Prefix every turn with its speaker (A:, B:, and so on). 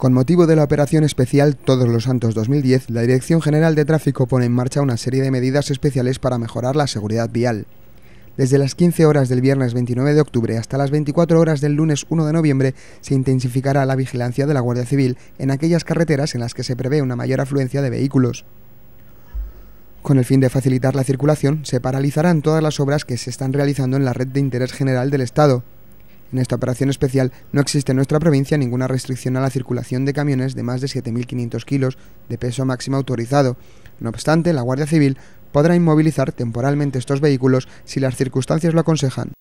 A: Con motivo de la operación especial Todos los Santos 2010, la Dirección General de Tráfico pone en marcha una serie de medidas especiales para mejorar la seguridad vial. Desde las 15 horas del viernes 29 de octubre hasta las 24 horas del lunes 1 de noviembre se intensificará la vigilancia de la Guardia Civil en aquellas carreteras en las que se prevé una mayor afluencia de vehículos. Con el fin de facilitar la circulación, se paralizarán todas las obras que se están realizando en la red de interés general del Estado, en esta operación especial no existe en nuestra provincia ninguna restricción a la circulación de camiones de más de 7.500 kilos de peso máximo autorizado. No obstante, la Guardia Civil podrá inmovilizar temporalmente estos vehículos si las circunstancias lo aconsejan.